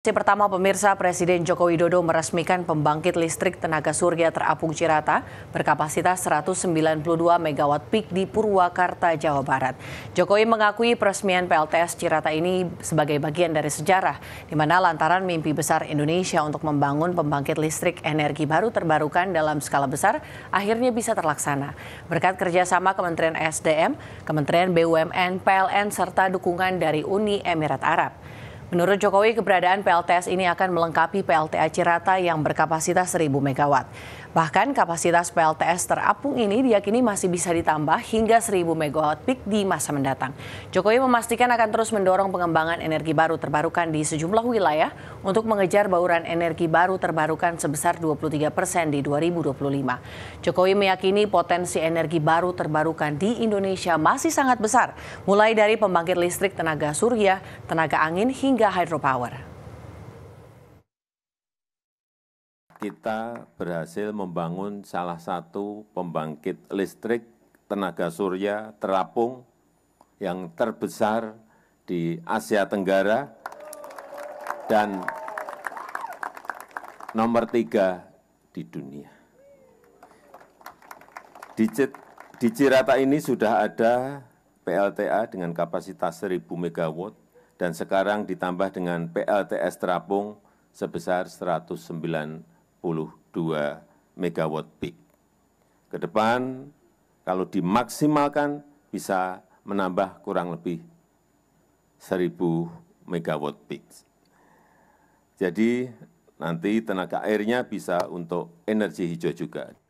Si pertama pemirsa Presiden Joko Widodo meresmikan pembangkit listrik tenaga surya terapung Cirata berkapasitas 192 MW peak di Purwakarta, Jawa Barat. Jokowi mengakui peresmian PLTS Cirata ini sebagai bagian dari sejarah di mana lantaran mimpi besar Indonesia untuk membangun pembangkit listrik energi baru terbarukan dalam skala besar akhirnya bisa terlaksana. Berkat kerjasama Kementerian SDM, Kementerian BUMN, PLN serta dukungan dari Uni Emirat Arab. Menurut Jokowi, keberadaan PLTS ini akan melengkapi PLTA Cirata yang berkapasitas 1000 MW. Bahkan kapasitas PLTS terapung ini diyakini masih bisa ditambah hingga 1000 MW peak di masa mendatang. Jokowi memastikan akan terus mendorong pengembangan energi baru terbarukan di sejumlah wilayah untuk mengejar bauran energi baru terbarukan sebesar 23 persen di 2025. Jokowi meyakini potensi energi baru terbarukan di Indonesia masih sangat besar, mulai dari pembangkit listrik tenaga surya, tenaga angin, hingga hydropower. Kita berhasil membangun salah satu pembangkit listrik tenaga surya terapung yang terbesar di Asia Tenggara dan nomor tiga di dunia. Di Cirata ini sudah ada PLTA dengan kapasitas 1000 MW dan sekarang ditambah dengan PLTS terapung sebesar 192 MW peak. Ke depan kalau dimaksimalkan bisa menambah kurang lebih 1000 MW peak jadi nanti tenaga airnya bisa untuk energi hijau juga